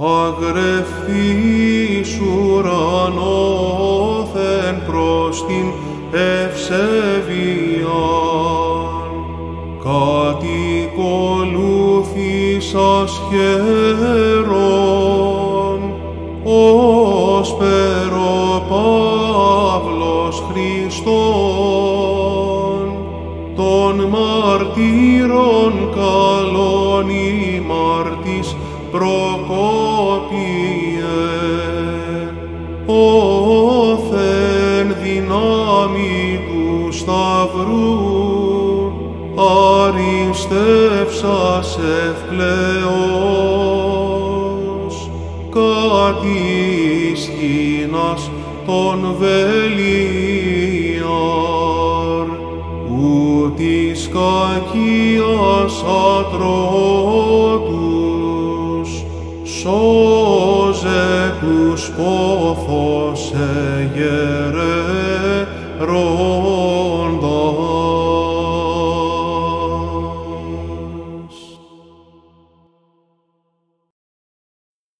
Αγρεφή ουρανόθεν προς την ευσεβιάν, κατοικολούθησας χαίρον, ως περοπαύλος Χριστόν, των μαρτύρων καλών ημαρτής προς δυνάμει του σταυρού αριστεύσας ευκλαιός ισχύνας των βέλης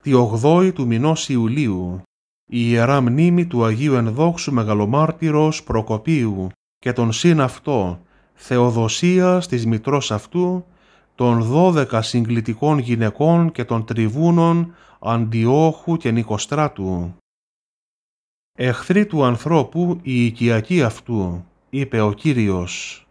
τη 8η του μηνός Ιουλίου, η Ιερά Μνήμη του Αγίου Ενδόξου Μεγαλομάρτυρος Προκοπίου και τον σύν αυτό, Θεοδοσίας της Μητρός αυτού, των δώδεκα συγκλητικών γυναικών και των τριβούνων Αντιόχου και Νικοστράτου. «Εχθροί του ανθρώπου η οικιακή αυτού», είπε ο Κύριος.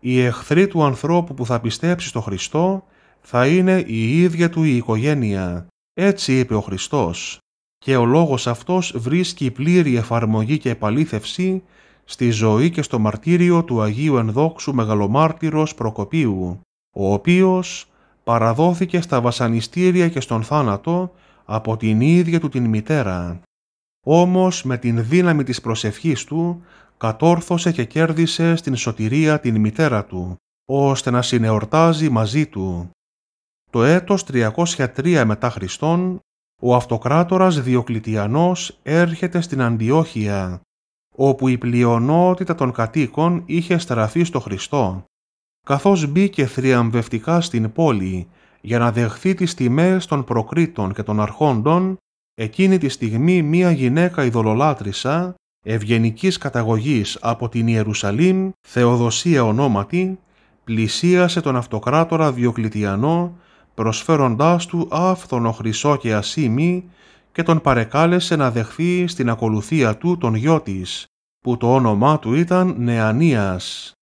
Η εχθροί του ανθρώπου που θα πιστέψει στο Χριστό θα είναι η ίδια του η οικογένεια, έτσι είπε ο Χριστός και ο λόγος αυτός βρίσκει πλήρη εφαρμογή και επαλήθευση στη ζωή και στο μαρτύριο του Αγίου Ενδόξου Μεγαλομάρτυρος Προκοπίου, ο οποίος παραδόθηκε στα βασανιστήρια και στον θάνατο από την ίδια του την μητέρα. Όμως με την δύναμη της προσευχής του κατόρθωσε και κέρδισε στην σωτηρία την μητέρα του, ώστε να συνεορτάζει μαζί του το έτος 303 μετά Χριστόν, ο αυτοκράτορας Διοκλητιανός έρχεται στην Αντιόχεια, όπου η πλειονότητα των κατοίκων είχε στραφεί στο Χριστό, καθώς μπήκε θριαμβευτικά στην πόλη για να δεχθεί τις τιμές των προκρήτων και των αρχόντων, εκείνη τη στιγμή μία γυναίκα ειδωλολάτρησα, ευγενικής καταγωγής από την Ιερουσαλήμ, Θεοδοσία ονόματι, πλησίασε τον αυτοκράτορα Διοκλητιανό προσφέροντάς του άφθονο χρυσό και ασήμι και τον παρεκάλεσε να δεχθεί στην ακολουθία του τον γιο της, που το όνομά του ήταν Νεανίας.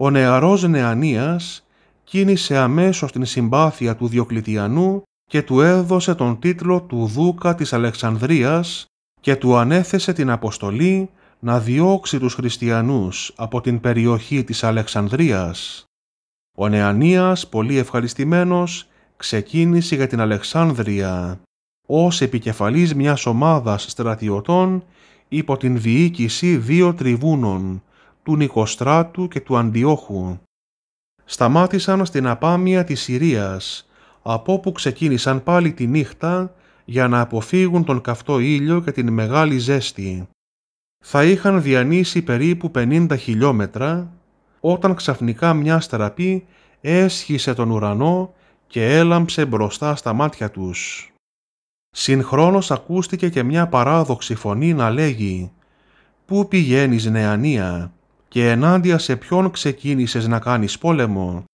Ο νεαρός Νεανίας κίνησε αμέσως την συμπάθεια του Διοκλητιανού και του έδωσε τον τίτλο του Δούκα της Αλεξανδρίας και του ανέθεσε την αποστολή να διώξει τους χριστιανούς από την περιοχή της Αλεξανδρίας. Ο Νεανίας, πολύ ευχαριστημένος, ξεκίνησε για την Αλεξάνδρεια ως επικεφαλής μιας ομάδας στρατιωτών υπό την διοίκηση δύο τριβούνων, του Νικοστράτου και του Αντιόχου. Σταμάτησαν στην απάμια της Συρίας, από όπου ξεκίνησαν πάλι τη νύχτα για να αποφύγουν τον καυτό ήλιο και την μεγάλη ζέστη. Θα είχαν διανύσει περίπου 50 χιλιόμετρα, όταν ξαφνικά μια στραπή έσχισε τον ουρανό και έλαμψε μπροστά στα μάτια τους. Συγχρόνως ακούστηκε και μια παράδοξη φωνή να λέγει «Πού πηγαίνεις νεανία» και ενάντια σε ποιον ξεκίνησες να κάνεις πόλεμο.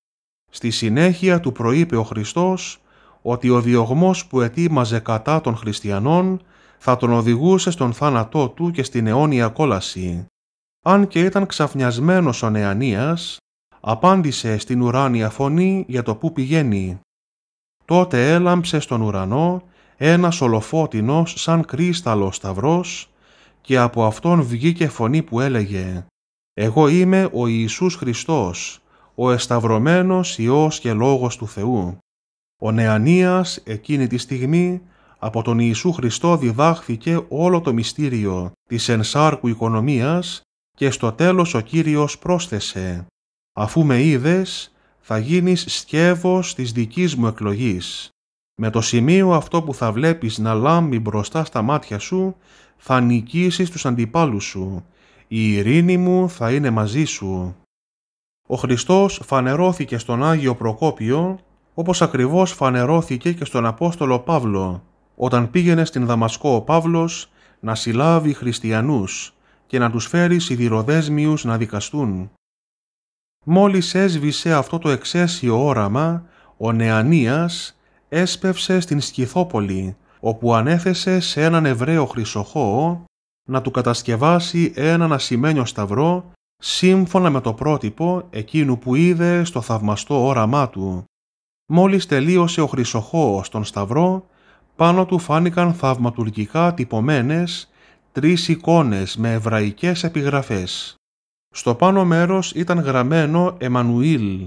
Στη συνέχεια του προείπε ο Χριστός ότι ο διωγμός που ετοίμαζε κατά των χριστιανών θα τον οδηγούσε στον θάνατό του και στην αιώνια κόλαση. Αν και ήταν ξαφνιασμένος ο νεανίας, απάντησε στην ουράνια φωνή για το που πηγαίνει. Τότε έλαμψε στον ουρανό ένας ολοφώτινος σαν κρίσταλος σταυρός και από αυτόν βγήκε φωνή που έλεγε «Εγώ είμαι ο Ιησούς Χριστός, ο εσταυρωμένος Υιός και Λόγος του Θεού». Ο Νεανίας εκείνη τη στιγμή από τον Ιησού Χριστό διδάχθηκε όλο το μυστήριο της ενσάρκου οικονομίας και στο τέλος ο Κύριος πρόσθεσε Αφού με είδες, θα γίνεις σκεύος της δικής μου εκλογής. Με το σημείο αυτό που θα βλέπεις να λάμπει μπροστά στα μάτια σου, θα νικήσεις τους αντιπάλους σου. Η ειρήνη μου θα είναι μαζί σου. Ο Χριστός φανερώθηκε στον Άγιο Προκόπιο, όπως ακριβώς φανερώθηκε και στον Απόστολο Παύλο, όταν πήγαινε στην Δαμασκό ο Παύλος να συλλάβει χριστιανούς και να τους φέρει σιδηροδέσμιους να δικαστούν. Μόλις έσβησε αυτό το εξαίσιο όραμα, ο Νεανίας έσπευσε στην Σκυθόπολη, όπου ανέθεσε σε έναν Εβραίο χρυσοχώο να του κατασκευάσει έναν ασημένιο σταυρό σύμφωνα με το πρότυπο εκείνου που είδε στο θαυμαστό όραμά του. Μόλις τελείωσε ο χρυσοχώος τον σταυρό, πάνω του φάνηκαν θαυματουργικά τυπωμένες τρεις εικόνες με εβραϊκές επιγραφές. Στο πάνω μέρος ήταν γραμμένο «Εμμανουήλ»,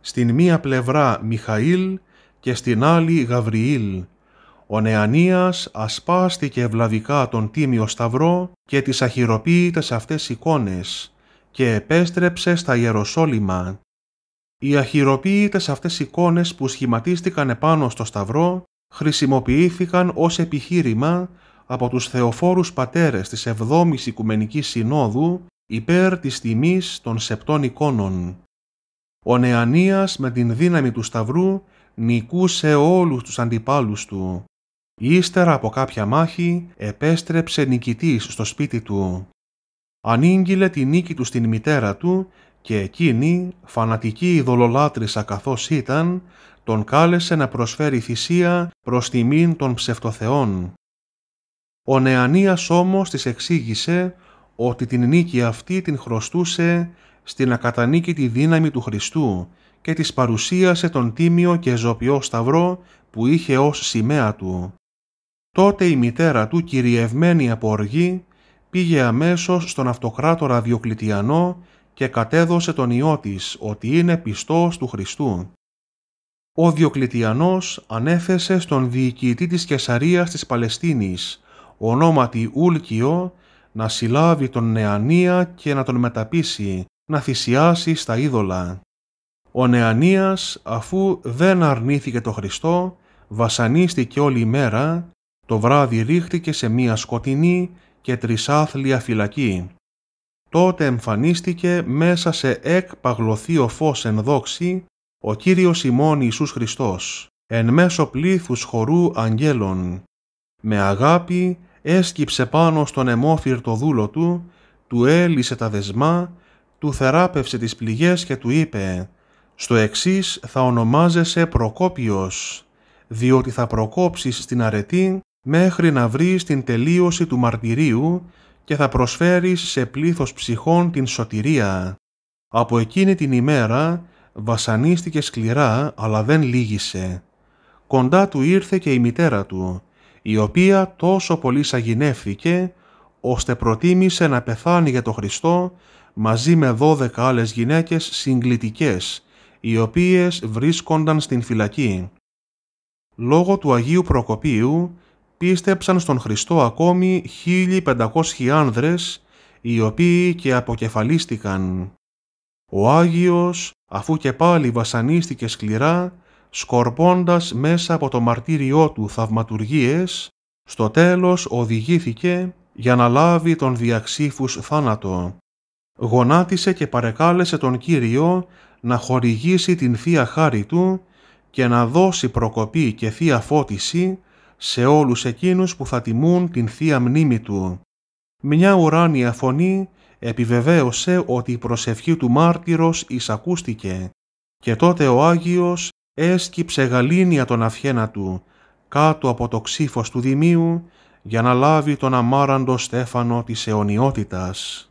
στην μία πλευρά «Μιχαήλ» και στην άλλη «Γαβριήλ». Ο νεανίας ασπάστηκε ευλαβικά τον Τίμιο Σταυρό και τις αχυροποίητες αυτές εικόνες και επέστρεψε στα Ιεροσόλυμα. Οι αχυροποίητες αυτές εικόνες που σχηματίστηκαν επάνω στο Σταυρό χρησιμοποιήθηκαν ως επιχείρημα από τους θεοφόρους πατέρες της 7ης Οικουμενικής Συνόδου υπέρ της τιμής των σεπτών εικόνων. Ο Νεανίας με την δύναμη του σταυρού νικούσε όλους τους αντιπάλους του. Ύστερα από κάποια μάχη επέστρεψε νικητής στο σπίτι του. Ανήγγειλε τη νίκη του στην μητέρα του και εκείνη, φανατική ειδωλολάτρησα καθώς ήταν, τον κάλεσε να προσφέρει θυσία προς τιμήν των ψευτοθεών. Ο Νεανίας όμως της εξήγησε ότι την νίκη αυτή την χρωστούσε στην ακατανίκητη δύναμη του Χριστού και της παρουσίασε τον τίμιο και ζωπιό σταυρό που είχε ως σημαία του. Τότε η μητέρα του, κυριευμένη από οργή, πήγε αμέσως στον αυτοκράτορα Διοκλητιανό και κατέδωσε τον ιό της ότι είναι πιστός του Χριστού. Ο Διοκλητιανός ανέθεσε στον διοικητή της Κεσαρίας της Παλαιστίνης, ονόματι Ούλκιο, να συλλάβει τον νεανία και να τον μεταπίσει, να θυσιάσει στα είδωλα. Ο νεανίας, αφού δεν αρνήθηκε το Χριστό, βασανίστηκε όλη η μέρα, το βράδυ ρίχτηκε σε μία σκοτεινή και τρισάθλια φυλακή. Τότε εμφανίστηκε μέσα σε παγλωθείο φως εν δόξη ο Κύριος ημών Ιησούς Χριστός, εν μέσω πλήθους χορού αγγέλων. Με αγάπη έσκυψε πάνω στον αιμόφυρτο δούλο του, του έλυσε τα δεσμά, του θεράπευσε τις πληγές και του είπε «Στο εξής θα ονομάζεσαι Προκόπιος, διότι θα προκόψεις την αρετή μέχρι να βρεις την τελείωση του μαρτυρίου και θα προσφέρεις σε πλήθος ψυχών την σωτηρία». Από εκείνη την ημέρα βασανίστηκε σκληρά αλλά δεν λύγησε. Κοντά του ήρθε και η μητέρα του η οποία τόσο πολύ σαγηνεύθηκε, ώστε προτίμησε να πεθάνει για τον Χριστό μαζί με δώδεκα άλλες γυναίκες συγκλητικές, οι οποίες βρίσκονταν στην φυλακή. Λόγω του Αγίου Προκοπίου πίστεψαν στον Χριστό ακόμη 1500 άνδρες, οι οποίοι και αποκεφαλίστηκαν. Ο Άγιος, αφού και πάλι βασανίστηκε σκληρά, σκορπώντας μέσα από το μαρτύριό του θαυματουργίες, στο τέλος οδηγήθηκε για να λάβει τον διαξήφους θάνατο. Γονάτισε και παρεκάλεσε τον Κύριο να χορηγήσει την Θεία Χάρη Του και να δώσει προκοπή και Θεία Φώτιση σε όλους εκείνους που θα τιμούν την Θεία Μνήμη Του. Μια ουράνια φωνή επιβεβαίωσε ότι η προσευχή του μάρτυρος εισακούστηκε και τότε ο Άγιος έσκυψε γαλήνια τον αφιένα του κάτω από το ξύφος του Δημίου για να λάβει τον αμάραντο στέφανο της αιωνιότητας.